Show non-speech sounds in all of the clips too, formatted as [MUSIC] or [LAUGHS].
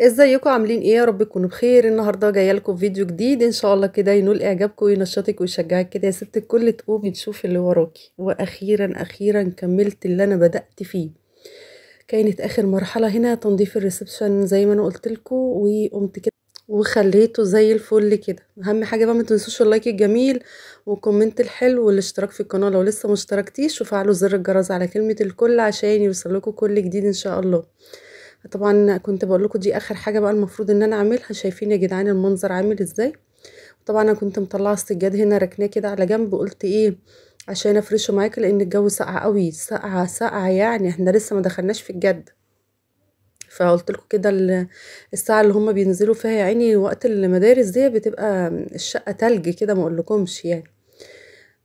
ازيكم عاملين ايه يا رب تكونوا بخير النهارده جايه لكم فيديو جديد ان شاء الله كده ينول اعجابكم وينشطك ويشجعك كده يا ست الكل تقومي تشوفي اللي وراكي واخيرا اخيرا كملت اللي انا بدات فيه كانت اخر مرحله هنا تنظيف الريسبشن زي ما انا قلت لكم وقمت كده وخليته زي الفل كده اهم حاجه بقى ما تنسوش اللايك الجميل والكومنت الحلو والاشتراك في القناه لو لسه ما اشتركتيش وفعلوا زر الجرس على كلمه الكل عشان يوصلكوا كل جديد ان شاء الله طبعا كنت بقول لكم دي اخر حاجه بقى المفروض ان انا اعملها شايفين يا جدعان المنظر عامل ازاي طبعا انا كنت مطلعه السجاد هنا ركناه كده على جنب قلت ايه عشان افرشه معاك لان الجو ساقع قوي ساقعه ساقعه يعني احنا لسه ما دخلناش في الجد فقلت لكم كده الساعه اللي هم بينزلوا فيها يعني وقت المدارس دي بتبقى الشقه تلج كده ما اقولكمش يعني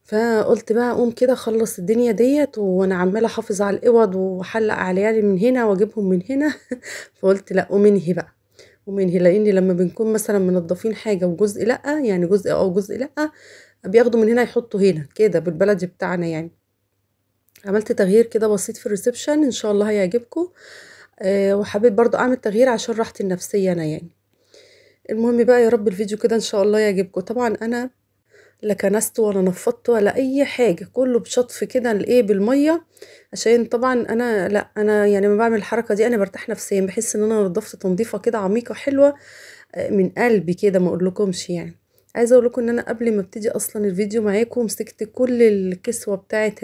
فقلت بقى اقوم كده اخلص الدنيا ديت وانا عماله احافظ على الاوض واحلق على عيالي من هنا واجيبهم من هنا [LAUGHS] فقلت لا ومنهي بقى ومنهي لان لما بنكون مثلا منضفين حاجه وجزء لا يعني جزء او جزء لا بياخدوا من هنا يحطوا هنا كده بالبلدي بتاعنا يعني عملت تغيير كده بسيط في الريسبشن ان شاء الله هيعجبكم أه وحبيت برضو اعمل تغيير عشان راحتي النفسيه انا يعني المهم بقى يا رب الفيديو كده ان شاء الله يعجبكم طبعا انا لا كنسته ولا نفضته ولا اي حاجه كله بشطف كده الايه بالميه عشان طبعا انا لا انا يعني لما بعمل الحركه دي انا برتاح نفسيا بحس ان انا نضفت تنظيفه كده عميقه حلوه آه، من قلبي كده ما اقولكمش يعني عايزه اقول لكم ان انا قبل ما ابتدي اصلا الفيديو معاكم مسكت كل الكسوه بتاعه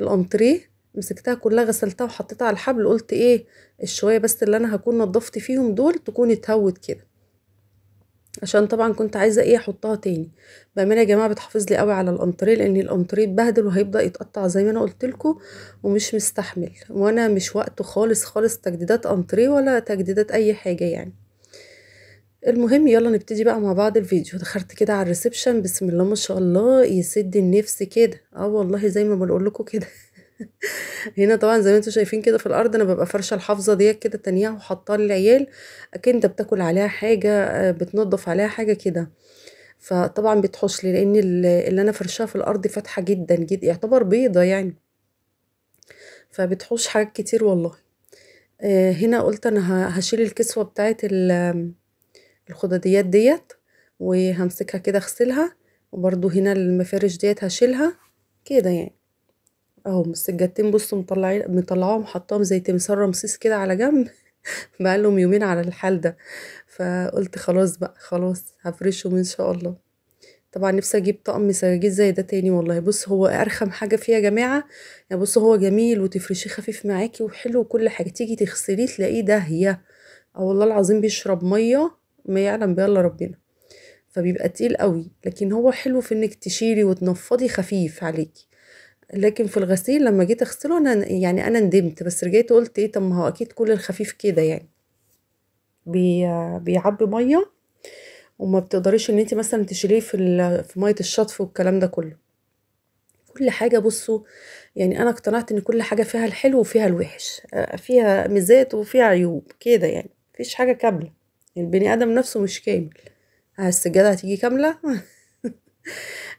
الانتريه مسكتها كلها غسلتها وحطيتها على الحبل قلت ايه الشويه بس اللي انا هكون نضفت فيهم دول تكون اتهوت كده عشان طبعا كنت عايزه ايه احطها تاني بامانه يا جماعه بتحافظ لي قوي على الانطريه لان الانطريه اتبهدل وهيبدا يتقطع زي ما انا قلت ومش مستحمل وانا مش وقته خالص خالص تجديدات انطريه ولا تجديدات اي حاجه يعني المهم يلا نبتدي بقى مع بعض الفيديو دخلت كده على الريسبشن بسم الله ما شاء الله يسد النفس كده اه والله زي ما بقول لكم كده [LAUGHS] هنا طبعا زي ما انتم شايفين كده في الارض انا ببقى فرشه الحافظه ديت كده تانيها وحاطاها للعيال اكيد انت بتاكل عليها حاجه آه، بتنضف عليها حاجه كده فطبعا بتحوش لي لان اللي انا فرشاها في الارض فاتحه جدا جدا يعتبر بيضه يعني فبتحوش حاجات كتير والله آه، هنا قلت انا هشيل الكسوه بتاعت الخداديات ديت وهمسكها كده اغسلها وبرده هنا المفارش ديت هشيلها كده يعني اهو السجادتين بصوا مطلعين مطلعاهم حطاهم زي تمثال رمسيس كده على جنب [LAUGHS] بقالهم يومين على الحال ده فقلت خلاص بقى خلاص هفرشهم ان شاء الله طبعا نفسي اجيب طقم سجاجيد زي ده تاني والله بص هو ارخم حاجه فيه يا جماعه يعني بص هو جميل وتفرشيه خفيف معاكي وحلو وكل حاجه تيجي تغسليه تلاقيه داهيه اه والله العظيم بيشرب ميه ما يعلم بيها الا ربنا فبيبقى تقيل قوي لكن هو حلو في انك تشيلي وتنفضي خفيف عليكي لكن في الغسيل لما جيت اغسله انا يعني انا ندمت بس رجعت قلت ايه طب ما هو اكيد كل الخفيف كده يعني بي بيعبي ميه وما بتقدريش ان انت مثلا تشيليه في في ميه الشطف والكلام ده كله كل حاجه بصوا يعني انا اقتنعت ان كل حاجه فيها الحلو وفيها الوحش آه، فيها ميزات وفيها عيوب كده يعني مفيش حاجه كامله البني ادم نفسه مش كامل السجاده هتيجي كامله [LAUGHS]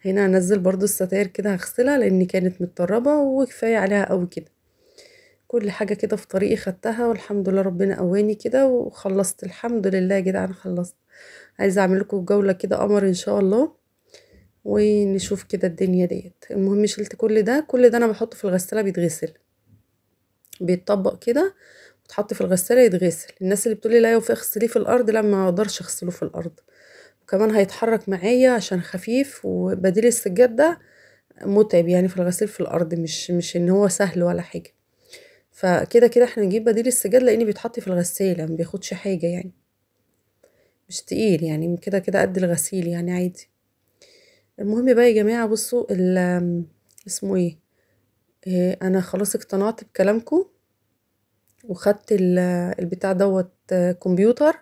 هنا هنزل برضو الستاير كده هغسلها لان كانت متطربة وكفاية عليها قوي كده كل حاجة كده في طريقي خدتها والحمد لله ربنا قواني كده وخلصت الحمد لله يا جدعان خلصت عايزة اعمل لكم جولة كده قمر ان شاء الله ونشوف كده الدنيا ديت المهم شلت كل ده كل ده انا بحطه في الغسالة بيتغسل بيتطبق كده وتحط في الغسالة يتغسل الناس اللي بتقولي لا يوفي اغسليه في الارض لا ما اقدرش اغسله في الارض وكمان هيتحرك معايا عشان خفيف وبديل السجاد ده متعب يعني في الغسيل في الارض مش مش ان هو سهل ولا حاجه فكده كده احنا نجيب بديل السجاد لان بيتحط في الغساله ما بياخدش حاجه يعني مش تقيل يعني كده كده قد الغسيل يعني عادي المهم بقى يا جماعه بصوا اسمه ايه اه انا خلاص اقتنعت بكلامكم وخدت البتاع دوت كمبيوتر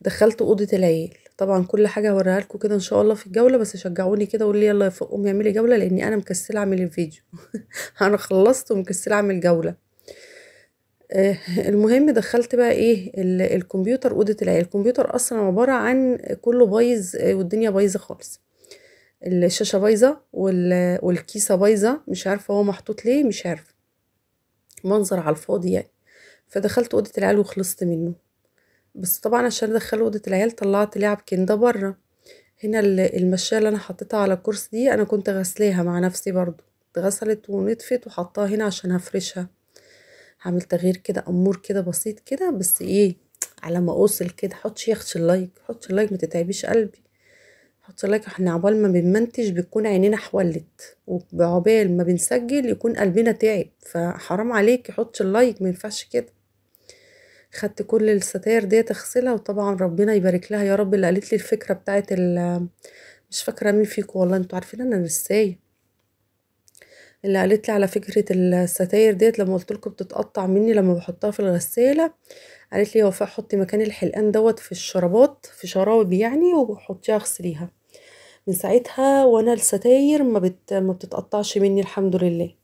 دخلت اوضه العيال طبعا كل حاجه هوريها لكم كده ان شاء الله في الجوله بس شجعوني كده وقولوا لي يلا يا فقوم اعملي جوله لاني انا مكسله اعمل الفيديو [LAUGHS] انا خلصت ومكسله اعمل جوله آه، المهم دخلت بقى ايه الكمبيوتر اوضه العيال الكمبيوتر اصلا عباره عن كله بايظ آه، والدنيا بايظه خالص الشاشه بايظه والكيسه بايظه مش عارفه هو محطوط ليه مش عارفه منظر على الفاضي يعني فدخلت اوضه العيال وخلصت منه بس طبعا عشان ادخل اوضه العيال طلعت لعب كنده بره هنا المشاه اللي انا حطيتها على الكرسي دي انا كنت غسلاها مع نفسي برضو اتغسلت ونطفت وحطاها هنا عشان هفرشها هعمل تغيير كده امور كده بسيط كده بس ايه على ما اوصل كده حطش يخش اللايك حطش اللايك ما تتعبيش قلبي حطش اللايك احنا عبال ما بنمنتج بتكون عينينا حولت وبعبال ما بنسجل يكون قلبنا تعب فحرام عليكي حطش اللايك ما ينفعش كده خدت كل الستاير ديت اغسلها وطبعا ربنا يبارك لها يا رب اللي قالت لي الفكره بتاعه مش فاكره مين فيكم والله انتوا عارفين انا نساي اللي قالت لي على فكره الستاير ديت لما قلت لكم بتتقطع مني لما بحطها في الغساله قالت لي وفاء حطي مكان الحلقان دوت في الشرابات في شراب يعني وحطيها اغسليها من ساعتها وانا الستاير ما, بت... ما بتتقطعش مني الحمد لله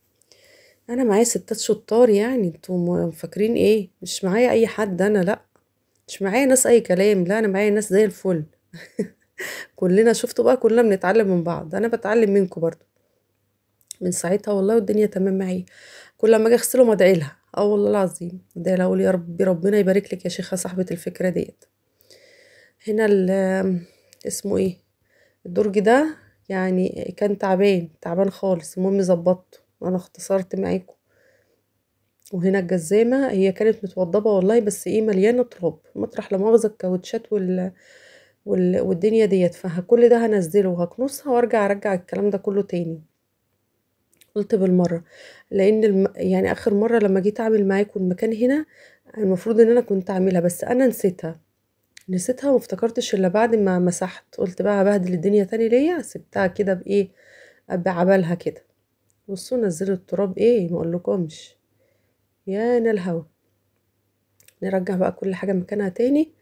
انا معايا ستات شطار يعني انتوا فاكرين ايه مش معايا اي حد انا لا مش معايا ناس اي كلام لا انا معايا ناس زي الفل [LAUGHS] كلنا شفتوا بقى كلنا بنتعلم من بعض انا بتعلم منكم برضو من ساعتها والله والدنيا تمام معايا كل ما اجي اغسلهم ادعي لها اه والله العظيم ادعي لها اقول يا ربي ربنا يبارك لك يا شيخه صاحبه الفكره ديت هنا اسمه ايه الدرج ده يعني كان تعبان تعبان خالص المهم ظبطته انا اختصرت معاكم وهنا الجزامة هي كانت متوضبة والله بس ايه مليانة تراب مطرح لمؤاخذة الكاوتشات وال... وال... والدنيا ديت فكل ده هنزله وهكنسها وارجع ارجع الكلام ده كله تاني قلت بالمرة لان الم... يعني اخر مرة لما جيت اعمل معاكم المكان هنا المفروض ان انا كنت اعملها بس انا نسيتها نسيتها وافتكرتش الا بعد ما مسحت قلت بقى هبهدل الدنيا تاني ليا سبتها كده بايه بعبالها كده بصوا نزلوا التراب ايه ما اقولكمش يا الهوا نرجع بقى كل حاجه مكانها تاني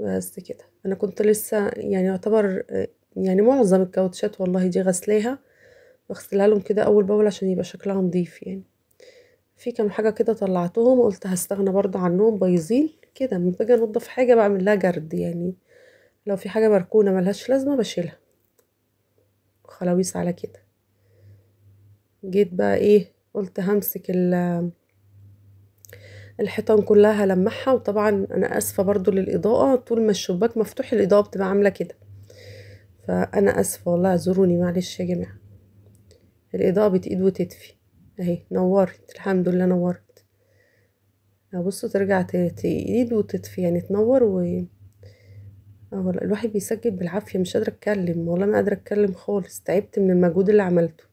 بس كده انا كنت لسه يعني يعتبر يعني معظم الكاوتشات والله دي غسلاها بغسلها لهم كده اول باول عشان يبقى شكلها نضيف يعني في كام حاجه كده طلعتهم قلت هستغنى برضه عنهم بايظين كده لما باجي انضف حاجه بعمل لها جرد يعني لو في حاجه مركونه ملهاش لازمه بشيلها خلاويص على كده جيت بقى ايه قلت همسك الحيطان كلها هلمعها وطبعا انا اسفه برضو للاضاءه طول ما الشباك مفتوح الاضاءه بتبقى عامله كده فانا اسفه والله اعذروني معلش يا جماعه الاضاءه بتقيد وتدفي اهي نورت الحمد لله نورت بصوا ترجع تقيد وتطفي يعني تنور و الواحد بيسجل بالعافيه مش قادره اتكلم والله ما قادره اتكلم خالص تعبت من المجهود اللي عملته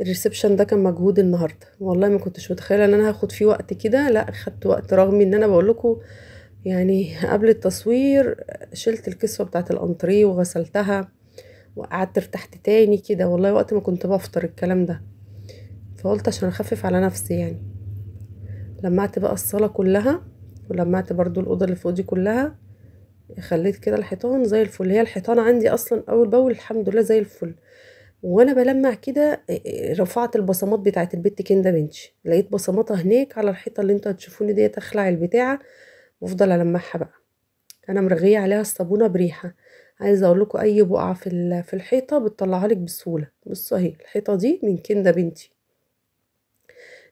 الريسبشن ده كان مجهود النهارده والله ما كنتش متخيله ان انا هاخد فيه وقت كده لا خدت وقت رغم ان انا بقول لكم يعني قبل التصوير شلت الكسوه بتاعت الانتري وغسلتها وقعدت ارتحت تاني كده والله وقت ما كنت بفطر الكلام ده فقلت عشان اخفف على نفسي يعني لمعت بقى الصاله كلها ولمعت برضو الاوضه اللي فوق دي كلها خليت كده الحيطان زي الفل هي الحيطان عندي اصلا اول باول الحمد لله زي الفل وانا بلمع كده رفعت البصمات بتاعه البت كندا بنش لقيت بصماتها هناك على الحيطه اللي انتوا هتشوفوني ديت اخلع البتاعه وافضل المعها بقى انا مرغيه عليها الصابونه بريحه عايزه اقول لكم اي بقعه في في الحيطه بتطلعها لك بسهوله بصوا اهي الحيطه دي من كندا بنتي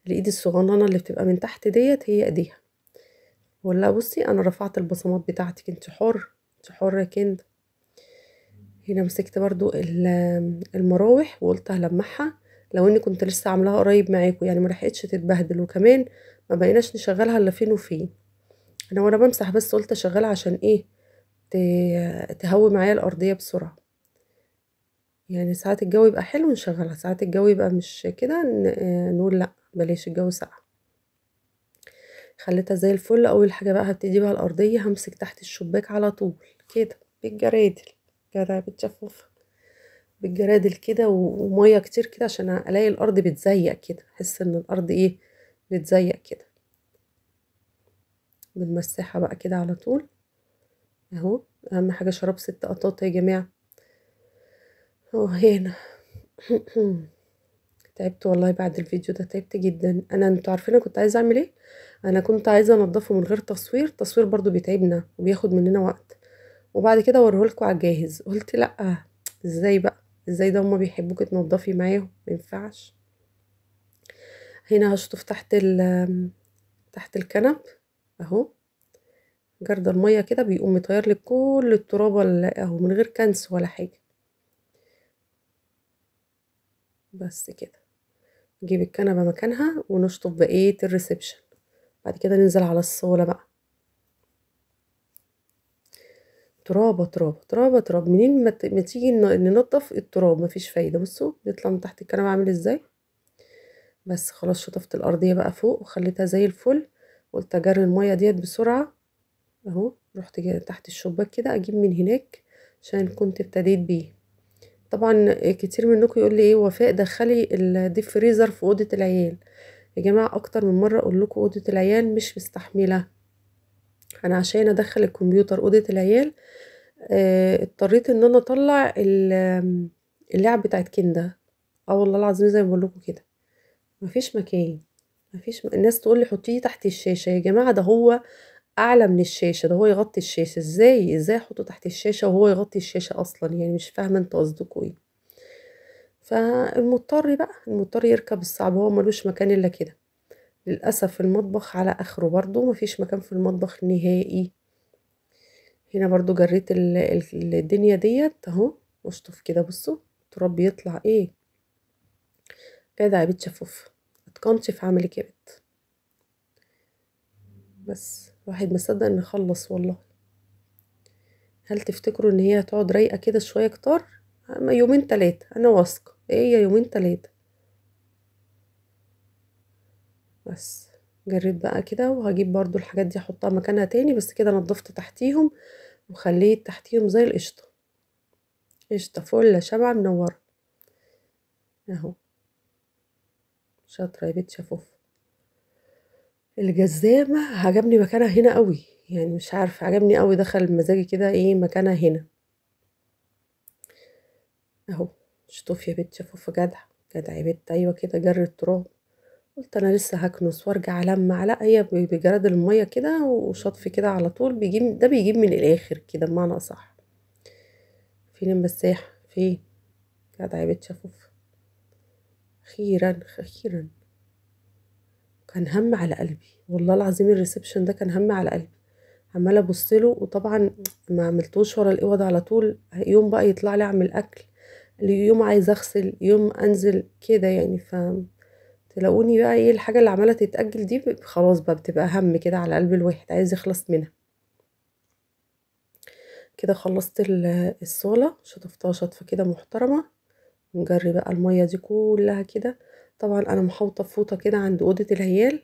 الايد الصغننه اللي بتبقى من تحت ديت هي ايديها ولا بصي انا رفعت البصمات بتاعتك انت حر انت حره كندا هنا مسكت برضو المراوح وقلت هلمعها لو اني كنت لسه عاملاها قريب معاكم يعني ملحقتش تتبهدل وكمان ما بقيناش نشغلها الا فين وفين انا وانا بمسح بس قلت اشغلها عشان ايه تهوي معايا الارضيه بسرعه يعني ساعات الجو يبقى حلو نشغلها ساعات الجو يبقى مش كده نقول لا بلاش الجو ساقع خليتها زي الفل اول حاجه بقى هبتدي بيها الارضيه همسك تحت الشباك على طول كده بالجرادل كده بتجفف بالجرادل كده وميه كتير كده عشان الاقي الارض بتزيق كده احس ان الارض ايه بتزيق كده بنمسحها بقى كده على طول اهو اهم حاجه شراب ست قطاط يا جماعه اهو هنا [COUGHS] تعبت والله بعد الفيديو ده تعبت جدا انا انتوا عارفين كنت عايزه اعمل ايه انا كنت عايزه انضفه من غير تصوير تصوير برضو بيتعبنا وبياخد مننا وقت وبعد كده اوريهولكوا على الجاهز قلت لا ازاي بقى ازاي ده هما بيحبوك تنضفي معاهم مينفعش هنا هشطف تحت ال تحت الكنب اهو جرد الميه كده بيقوم مطير لك كل التراب اهو من غير كنس ولا حاجه بس كده نجيب الكنبه مكانها ونشطف بقيه الريسبشن بعد كده ننزل على الصاله بقى ترابه ترابه ترابه تراب منين ما تيجي ننضف التراب مفيش فايده بصوا بيطلع من تحت الكنبة عامل ازاي بس خلاص شطفت الارضيه بقى فوق وخليتها زي الفل قلت اجري الميه ديت بسرعه اهو رحت تحت الشباك كده اجيب من هناك عشان كنت ابتديت بيه طبعا كتير منكم يقول لي ايه وفاء دخلي الديب فريزر في اوضه العيال يا جماعه اكتر من مره اقول لكم اوضه العيال مش مستحمله انا عشان ادخل الكمبيوتر اوضه العيال آه اضطريت ان انا اطلع اللعب بتاعت كندا اه والله العظيم زي ما بقول لكم كده مفيش مكان مفيش م... الناس تقول لي حطيه تحت الشاشه يا جماعه ده هو اعلى من الشاشه ده هو يغطي الشاشه ازاي ازاي احطه تحت الشاشه وهو يغطي الشاشه اصلا يعني مش فاهمه انتوا قصدكم ايه فالمضطر بقى المضطر يركب الصعب هو ملوش مكان الا كده للأسف المطبخ على آخره برضو مفيش مكان في المطبخ نهائي هنا برضو جريت الدنيا ديت اهو واشطف كده بصوا التراب بيطلع ايه كده يا بنت شفوف اتقنتي في عملك يا بنت بس الواحد مصدق ان خلص والله هل تفتكروا ان هي هتقعد رايقه كده شويه كتار يومين تلاتة انا واثقه إيه هي إيه يومين تلاتة بس جريت بقى كده وهجيب برضو الحاجات دي احطها مكانها تاني بس كده نضفت تحتيهم وخليت تحتيهم زي القشطة قشطة فلة شبعة منورة اهو شاطرة يا بيت شفوف الجزامة عجبني مكانها هنا قوي يعني مش عارفة عجبني قوي دخل مزاجي كده ايه مكانها هنا اهو شطوف يا بيت شفوف جدع جدع يا بيت ايوه كده جر التراب قلت انا لسه هكنس وارجع المع لا هي بجراد الميه كده وشطف كده على طول بيجيب ده بيجيب من الاخر كده بمعنى اصح فين المساح فين قاعد يا شفوف اخيرا اخيرا كان هم على قلبي والله العظيم الريسبشن ده كان هم على قلبي عماله ابص له وطبعا ما عملتوش ورا الاوض على طول يوم بقى يطلع لي اعمل اكل يوم عايز اغسل يوم انزل كده يعني فاهم تلاقوني بقى ايه الحاجة اللي عمالة تتأجل دي خلاص بقى بتبقى هم كده على قلب الواحد عايز يخلص منها كده خلصت الصالة شطفتها شطفة كده محترمة نجري بقى المية دي كلها كده طبعا انا محوطة فوطة كده عند اوضة العيال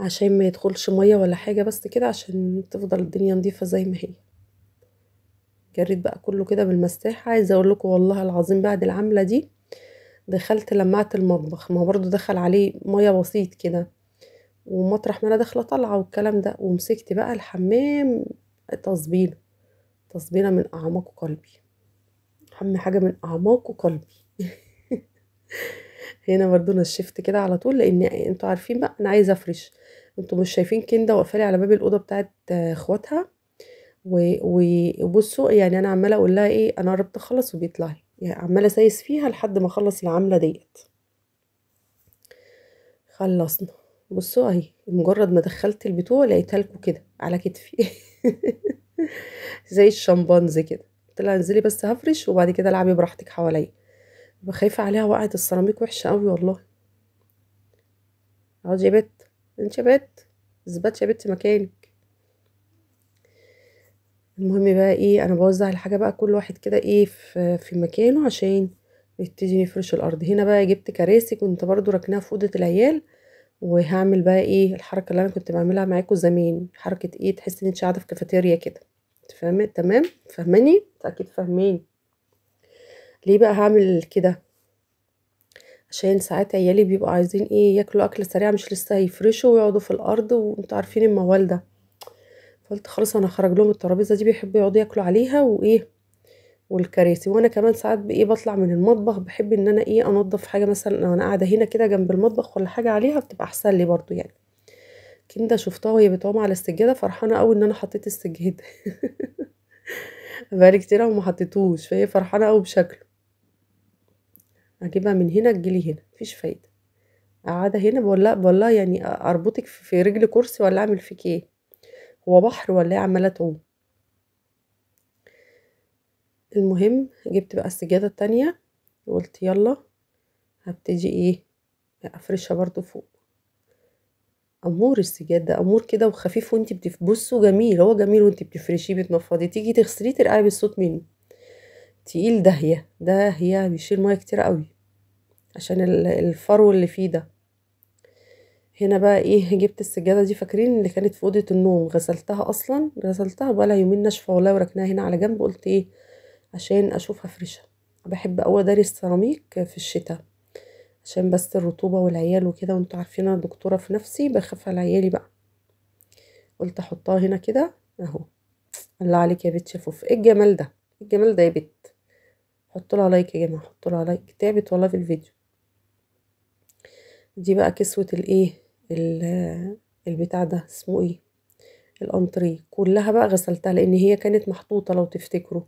عشان ما يدخلش مية ولا حاجة بس كده عشان تفضل الدنيا نظيفة زي ما هي جريت بقى كله كده بالمساحة عايزة اقول لكم والله العظيم بعد العملة دي دخلت لمعت المطبخ ما هو برضه دخل عليه ميه بسيط كده ومطرح ما انا داخله طالعه والكلام ده ومسكت بقى الحمام تصبيله تصبيله من اعماق قلبي حم حاجه من اعماق قلبي [LAUGHS] هنا برضو نشفت كده على طول لان انتوا عارفين بقى انا عايزه افرش انتوا مش شايفين كنده واقفالي على باب الاوضه بتاعت اخواتها وبصوا يعني انا عماله اقول لها ايه انا قربت اخلص وبيطلع لي يعني عمالة سايس فيها لحد ما اخلص العملة ديت خلصنا بصوا اهي مجرد ما دخلت البتوع لقيتها لكم كده على كتفي [LAUGHS] زي الشمبانز كده قلت لها انزلي بس هفرش وبعد كده العبي براحتك حواليا خايفه عليها وقعت السيراميك وحشه قوي والله اقعد يا بت انت يا بت اثبتي يا بت مكاني المهم بقى ايه انا بوزع الحاجه بقى كل واحد كده ايه في, في مكانه عشان نبتدي نفرش الارض هنا بقى جبت كراسي كنت برضو راكناها في اوضه العيال وهعمل بقى ايه الحركه اللي انا كنت بعملها معاكم زمان حركه ايه تحس ان انت قاعده في كافيتيريا كده فاهمه تمام فهماني اكيد فاهمين ليه بقى هعمل كده عشان ساعات عيالي بيبقوا عايزين ايه ياكلوا اكل سريع مش لسه هيفرشوا ويقعدوا في الارض وانتوا عارفين الموال ده قلت خلاص انا هخرج لهم الترابيزه دي بيحبوا يقعدوا ياكلوا عليها وايه والكراسي وانا كمان ساعات بايه بطلع من المطبخ بحب ان انا ايه انضف حاجه مثلا لو انا قاعده هنا كده جنب المطبخ ولا حاجه عليها بتبقى احسن لي برضو يعني كندا شفتها وهي بتقوم على السجاده فرحانه قوي ان انا حطيت السجاده [LAUGHS] بقالي كتير وما حطيتوش فهي فرحانه قوي بشكله اجيبها من هنا تجيلي هنا مفيش فايده قاعده هنا بقول لها يعني اربطك في رجل كرسي ولا اعمل فيك ايه هو بحر ولا ايه عمالة تعوم المهم جبت بقى السجادة التانية وقلت يلا هبتدي ايه افرشها برضو فوق امور السجادة امور كده وخفيف وانت بتبصوا جميل هو جميل وانت بتفرشيه بتنفضي تيجي تغسليه ترقعي بالصوت منه تقيل دهية دهية بيشيل ميه كتير قوي عشان الفرو اللي فيه ده هنا بقى ايه جبت السجاده دي فاكرين اللي كانت في اوضه النوم غسلتها اصلا غسلتها بقى لها يومين ناشفه والله وركناها هنا على جنب قلت ايه عشان اشوفها فريشه بحب اوي اداري السيراميك في الشتاء عشان بس الرطوبه والعيال وكده وانتوا عارفين انا دكتوره في نفسي بخاف على عيالي بقى قلت احطها هنا كده اهو الله عليك يا بت شوف ايه الجمال ده ايه الجمال ده يا بت حطوا لها لايك يا جماعه حطوا لها لايك تعبت والله في الفيديو دي بقى كسوه الايه البتاع ده اسمه ايه الانتري كلها بقى غسلتها لان هي كانت محطوطه لو تفتكروا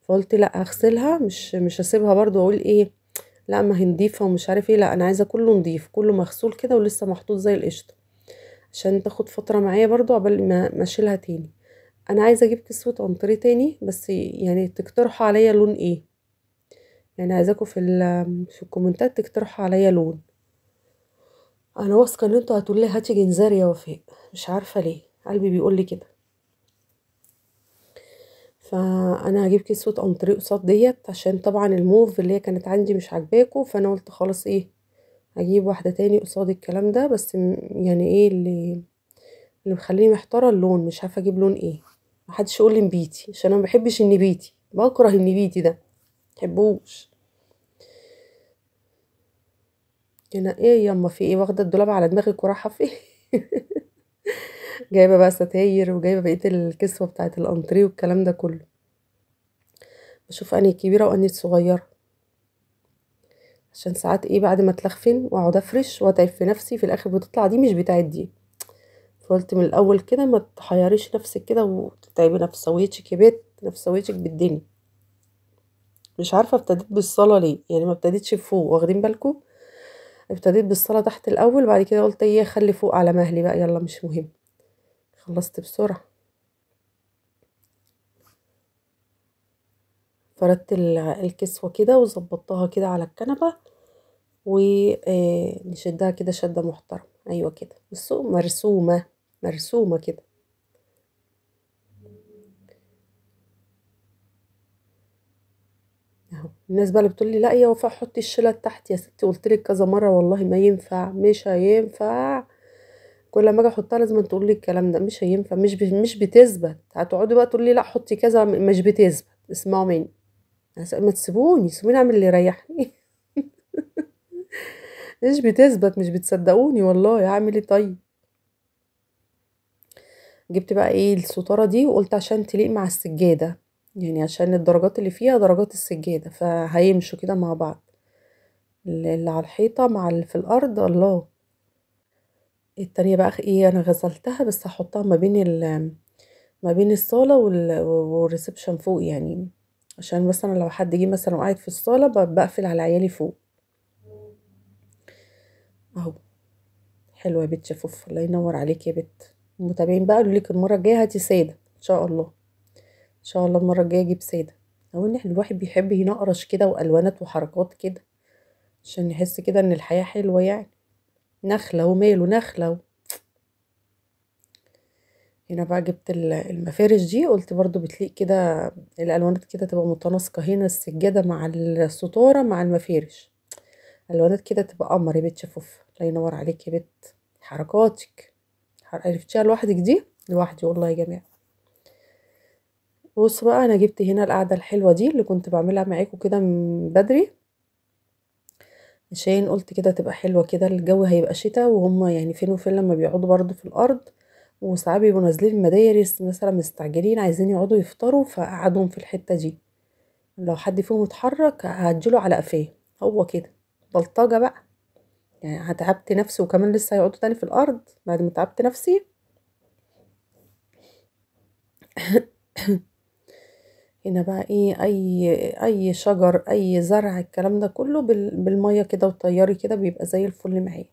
فقلت لا هغسلها مش مش هسيبها برضو اقول ايه لا ما هي نضيفه ومش عارف ايه لا انا عايزه كله نضيف كله مغسول كده ولسه محطوط زي القشطه عشان تاخد فتره معايا برضو قبل ما اشيلها تاني انا عايزه اجيب كسوه انتري تاني بس يعني تقترحوا عليا لون ايه يعني عايزاكم في في الكومنتات تقترحوا عليا لون انا واثقه ان انتوا هتقولي هاتي جنزير يا وفاء مش عارفه ليه قلبي بيقول لي كده فانا هجيب كسوه انطري قصاد ديت عشان طبعا الموف اللي هي كانت عندي مش عاجباكوا فانا قلت خلاص ايه هجيب واحده تاني قصاد الكلام ده بس يعني ايه اللي اللي مخليني محتاره اللون مش عارفه اجيب لون ايه محدش يقول لي نبيتي عشان انا مبحبش النبيتي بكره النبيتي ده مبحبوش هنا ايه يما في ايه واخده الدولاب على دماغك ورايحه فين [LAUGHS] جايبه بقى ستاير وجايبه بقيه الكسوه بتاعه الانتريه والكلام ده كله بشوف اني كبيره واني صغيره عشان ساعات ايه بعد ما اتلخفن واقعد افرش واتعب في نفسي في الاخر بتطلع دي مش بتاعت دي فقلت من الاول كده ما تحيريش نفسك كده وتتعبي نفسويتك يا بنت نفسويتك بالدنيا مش عارفه ابتديت بالصلاه ليه يعني ما ابتديتش بفوق واخدين بالكم ابتديت بالصلاة تحت الأول بعد كده قلت ايه خلي فوق على مهلي بقى يلا مش مهم خلصت بسرعة فردت الكسوة كده وظبطتها كده على الكنبة ونشدها آه، كده شدة محترمة أيوة كده مرسومة مرسومة كده الناس بقى اللي بتقول لي لا يا وفاء حطي الشله تحت يا ستي قلت لك كذا مره والله ما ينفع مش هينفع كل ما اجي احطها لازم تقول لي الكلام ده مش هينفع مش مش بتثبت هتقعدي بقى تقولي لا حطي كذا مش بتثبت اسمعوا مني ما تسيبوني سيبوني اعمل اللي يريحني [LAUGHS] مش بتثبت مش بتصدقوني والله هعمل ايه طيب جبت بقى ايه الستاره دي وقلت عشان تليق مع السجاده يعني عشان الدرجات اللي فيها درجات السجادة فهيمشوا كده مع بعض اللي على الحيطة مع اللي في الأرض الله التانية بقى ايه أنا غسلتها بس هحطها ما بين ال ما بين الصالة والريسبشن فوق يعني عشان مثلا لو حد جه مثلا وقعد في الصالة بقفل على عيالي فوق اهو حلوة يا بت شفوف الله ينور عليك يا بت المتابعين بقى قالوا لك المرة الجاية هاتي سادة ان شاء الله ان شاء الله المره الجايه اجيب ساده او ان الواحد بيحب ينقرش كده والوانات وحركات كده عشان يحس كده ان الحياه حلوه يعني نخله وماله نخله و... هنا بقى جبت المفارش دي قلت برضو بتليق كده الالوانات كده تبقى متناسقه هنا السجاده مع الستاره مع المفارش الوانات كده تبقى قمر يا بنت شفوف الله ينور عليك يا بنت حركاتك عرفتيها لوحدك دي لوحدي والله يا جماعه بص بقى انا جبت هنا القعدة الحلوة دي اللي كنت بعملها معاكم كده من بدري عشان قلت كده تبقى حلوة كده الجو هيبقى شتاء وهم يعني فين وفين لما بيقعدوا برضو في الارض وساعات بيبقوا نازلين المدارس مثلا مستعجلين عايزين يقعدوا يفطروا فقعدهم في الحتة دي لو حد فيهم اتحرك هعجله على قفاه هو كده بلطجة بقى يعني هتعبت نفسي وكمان لسه هيقعدوا تاني في الارض بعد ما تعبت نفسي [COUGHS] هنا بقى ايه اي اي شجر اي زرع الكلام ده كله بالميه كده وطيري كده بيبقى زي الفل معايا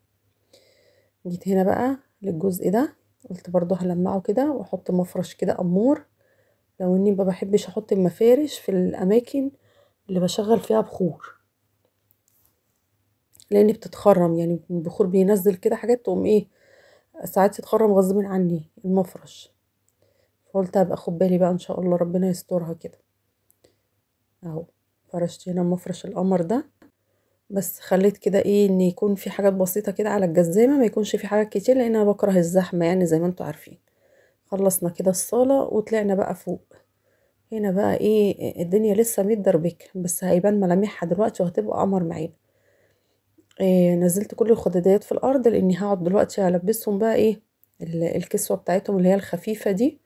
جيت هنا بقى للجزء ده قلت برضو هلمعه كده واحط مفرش كده امور لو اني ما بحبش احط المفارش في الاماكن اللي بشغل فيها بخور لان بتتخرم يعني البخور بينزل كده حاجات تقوم ايه ساعات تتخرم غصب عني المفرش فقلت هبقى اخد بالي بقى ان شاء الله ربنا يسترها كده اهو فرشت هنا مفرش القمر ده بس خليت كده ايه ان يكون في حاجات بسيطة كده على الجزامة ما يكونش في حاجات كتير لان انا بكره الزحمة يعني زي ما انتوا عارفين خلصنا كده الصالة وطلعنا بقى فوق هنا بقى ايه الدنيا لسه ميت دربك بس هيبان ملامحها دلوقتي وهتبقى قمر معانا إيه نزلت كل الخدادات في الارض لاني هقعد دلوقتي البسهم بقى ايه الكسوة بتاعتهم اللي هي الخفيفة دي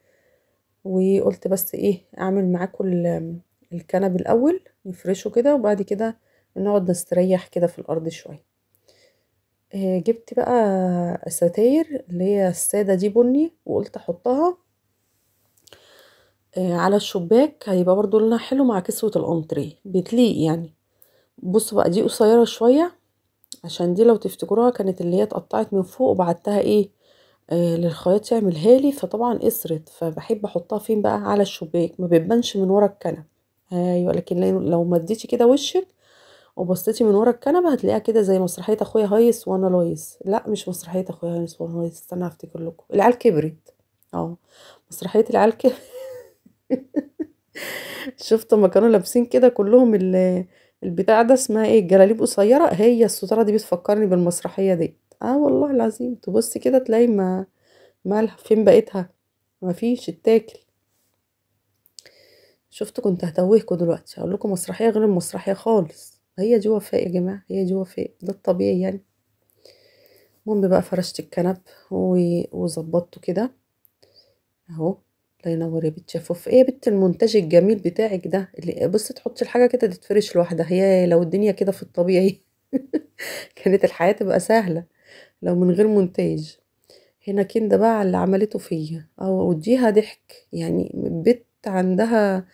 وقلت بس ايه اعمل معاكم الكنب الاول نفرشه كده وبعد كده نقعد نستريح كده في الارض شويه آه، جبت بقى ستاير اللي هي الساده دي بني وقلت احطها آه، على الشباك هيبقى برضو لنا حلو مع كسوه الانتريه بتليق يعني بصوا بقى دي قصيره شويه عشان دي لو تفتكروها كانت اللي هي اتقطعت من فوق وبعتها ايه آه، للخياط يعملها لي فطبعا قصرت فبحب احطها فين بقى على الشباك ما بتبانش من ورا الكنب ايوه لكن لو مديتي كده وشك وبصيتي من ورا الكنبه هتلاقيها كده زي مسرحيه اخويا هايس وانا لايس لا مش مسرحيه اخويا هايس وانا لايس استنى افتكر لكم العيال كبرت اه مسرحيه العيال كبرت [LAUGHS] شفت ما كانوا لابسين كده كلهم البتاع ده اسمها ايه الجلاليب قصيره هي الستاره دي بتفكرني بالمسرحيه دي اه والله العظيم تبص كده تلاقي ما مالها فين بقيتها مفيش اتاكل شفتوا كنت هتوهكوا دلوقتي هقول لكم مسرحيه غير المسرحيه خالص هي دي وفاء يا جماعه هي دي وفاء ده الطبيعي يعني المهم بقى فرشت الكنب وظبطته كده اهو الله ينور يا بت شفوف ايه يا بت المونتاج الجميل بتاعك ده اللي بصي تحطي الحاجه كده تتفرش لوحدها هي لو الدنيا كده في الطبيعي [LAUGHS] كانت الحياه تبقى سهله لو من غير مونتاج هنا كندا بقى اللي عملته فيا او وديها ضحك يعني بت عندها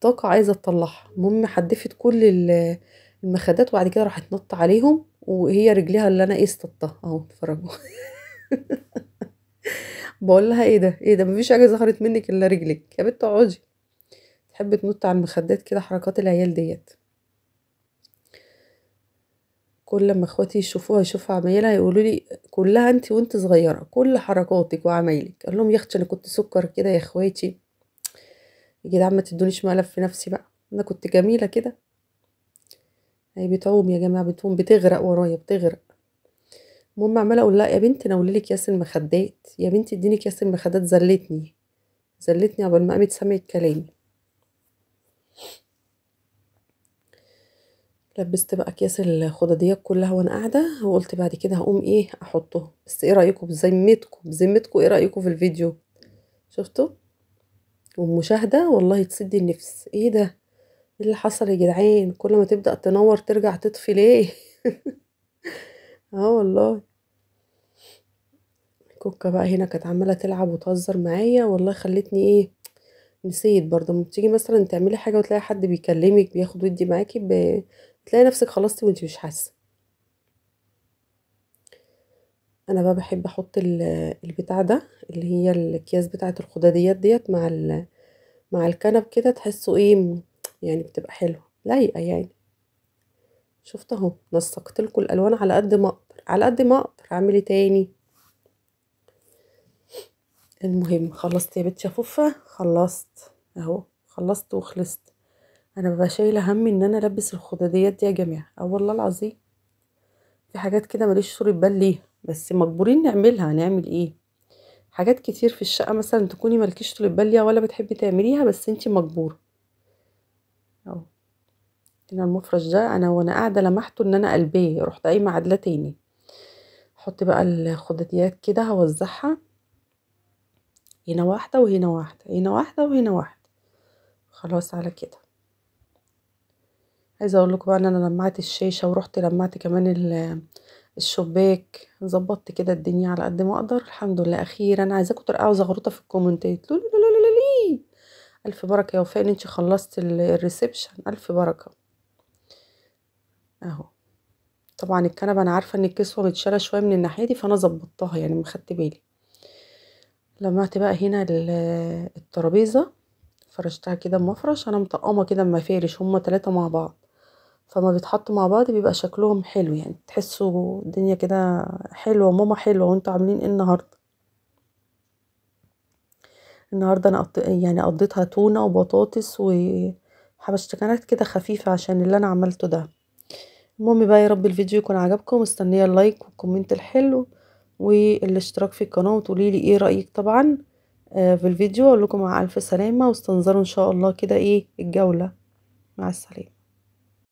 طاقة عايزة تطلعها المهم حدفت كل المخدات وبعد كده راحت نط عليهم وهي رجليها اللي انا ايه اصطدتها اهو اتفرجوا [LAUGHS] بقول لها ايه ده ايه ده مفيش حاجه ظهرت منك الا رجلك يا بنت اقعدي تحب تنط على المخدات كده حركات العيال ديت كل لما اخواتي يشوفوها يشوفوا عمايلها يقولوا لي كلها انت وانت صغيره كل حركاتك وعمايلك اقول لهم يا اختي انا كنت سكر كده يا اخواتي يا جدعان ما تدونيش مقلب في نفسي بقى انا كنت جميله كده هي بتعوم يا جماعه بتعوم بتغرق ورايا بتغرق المهم عماله اقول لا يا بنتي نولي لك اكياس المخدات يا بنتي اديني اكياس المخدات زلتني زلتني قبل ما قامت سمعت كلامي لبست بقى اكياس الخوضه كلها وانا قاعده وقلت بعد كده هقوم ايه احطه بس ايه رايكم بذمتكم بذمتكم ايه رايكم في الفيديو شفتوا والمشاهده والله تصد النفس ايه ده ايه اللي حصل يا جدعان كل ما تبدا تنور ترجع تطفي ليه [LAUGHS] اه والله كوكا بقى هنا كانت عماله تلعب وتهزر معايا والله خلتني ايه نسيت برضه لما بتيجي مثلا تعملي حاجه وتلاقي حد بيكلمك بياخد ودي معاكي تلاقي نفسك خلصتي وانت مش حاسه انا بقى بحب احط البتاع ده اللي هي الاكياس بتاعه الخداديات ديت مع مع الكنب كده تحسوا ايه يعني بتبقى حلوه لايقه يعني شفت اهو نسقت لكم الالوان على قد ما اقدر على قد ما اقدر اعملي إيه تاني المهم خلصت يا بنت شفوفه خلصت اهو خلصت وخلصت انا ببقى شايله هم ان انا البس الخداديات دي يا جماعه اه والله العظيم في حاجات كده ماليش صورة بال ليها بس مجبورين نعملها هنعمل ايه حاجات كتير في الشقه مثلا تكوني مالكيش طولة بال ليها ولا بتحبي تعمليها بس انتي مجبوره اهو هنا المفرش ده انا وانا قاعده لمحته ان انا قلبيه رحت قايمه عدله تاني احط بقى الخداديات كده هوزعها هنا واحده وهنا واحده هنا واحده وهنا واحده خلاص على كده عايزه اقول لكم بقى ان انا لمعت الشاشه ورحت لمعت كمان الشباك ظبطت كده الدنيا على قد ما اقدر الحمد لله اخيرا عايزاكم ترقعوا زغروطه في الكومنتات لولي الف بركه يا وفاء ان انت خلصت الريسبشن الف بركه اهو طبعا الكنبه انا عارفه ان الكسوه متشاله شويه من الناحيه دي فانا ظبطتها يعني ما خدت بالي لمعت بقى هنا الترابيزه فرشتها كده مفرش انا مطقمه كده بمفارش هما تلاتة مع بعض فما بيتحطوا مع بعض بيبقى شكلهم حلو يعني تحسوا الدنيا كده حلوه ماما حلوه وانتوا عاملين ايه النهارده النهارده انا قط... يعني قضيتها تونه وبطاطس وحبشتكنات كده خفيفه عشان اللي انا عملته ده المهم بقى يا رب الفيديو يكون عجبكم مستنيه اللايك والكومنت الحلو والاشتراك في القناه وتقولي لي ايه رايك طبعا آه، في الفيديو اقول لكم مع الف سلامه واستنظروا ان شاء الله كده ايه الجوله مع السلامه